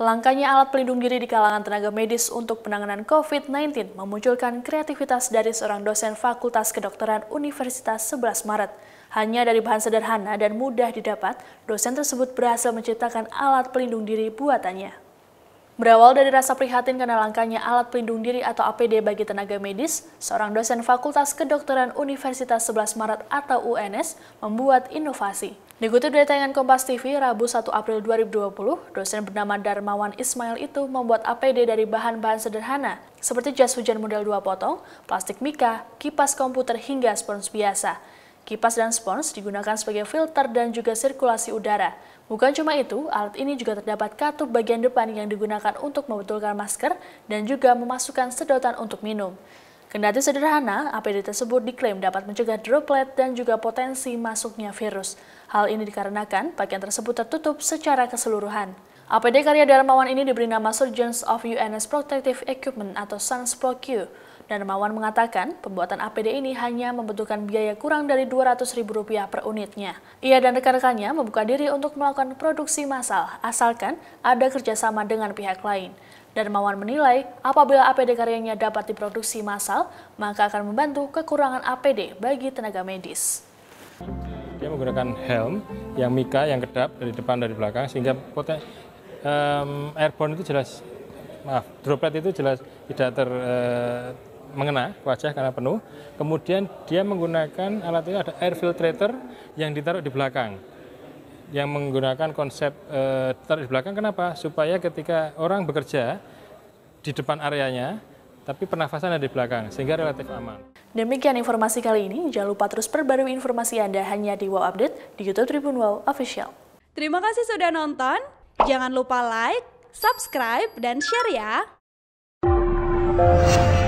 Langkahnya alat pelindung diri di kalangan tenaga medis untuk penanganan COVID-19 memunculkan kreativitas dari seorang dosen Fakultas Kedokteran Universitas 11 Maret. Hanya dari bahan sederhana dan mudah didapat, dosen tersebut berhasil menciptakan alat pelindung diri buatannya. Berawal dari rasa prihatin karena langkahnya alat pelindung diri atau APD bagi tenaga medis, seorang dosen Fakultas Kedokteran Universitas 11 Maret atau UNS membuat inovasi. Dikutip dari tayangan Kompas TV Rabu 1 April 2020, dosen bernama Darmawan Ismail itu membuat APD dari bahan-bahan sederhana seperti jas hujan model 2 potong, plastik mika, kipas komputer hingga spons biasa. Kipas dan spons digunakan sebagai filter dan juga sirkulasi udara. Bukan cuma itu, alat ini juga terdapat katup bagian depan yang digunakan untuk membetulkan masker dan juga memasukkan sedotan untuk minum. Kendati sederhana, APD tersebut diklaim dapat mencegah droplet dan juga potensi masuknya virus. Hal ini dikarenakan pakaian tersebut tertutup secara keseluruhan. APD karya Darmawan ini diberi nama Surgeons of UNS Protective Equipment atau sanspro Darmawan mengatakan pembuatan APD ini hanya membutuhkan biaya kurang dari Rp200.000 per unitnya. Ia dan rekan-rekannya membuka diri untuk melakukan produksi massal asalkan ada kerjasama dengan pihak lain. Darmawan menilai apabila APD karyanya dapat diproduksi massal, maka akan membantu kekurangan APD bagi tenaga medis. Dia menggunakan helm yang mika, yang kedap dari depan dari belakang sehingga poten um, airborne itu jelas maaf droplet itu jelas tidak ter uh, mengena wajah karena penuh. Kemudian dia menggunakan alat ini ada air filtrator yang ditaruh di belakang. Yang menggunakan konsep e, taruh di belakang kenapa? Supaya ketika orang bekerja di depan areanya, tapi pernafasan ada di belakang, sehingga relatif aman. Demikian informasi kali ini. Jangan lupa terus perbarui informasi Anda hanya di Wow Update di YouTube Tribun Wow Official. Terima kasih sudah nonton. Jangan lupa like, subscribe, dan share ya.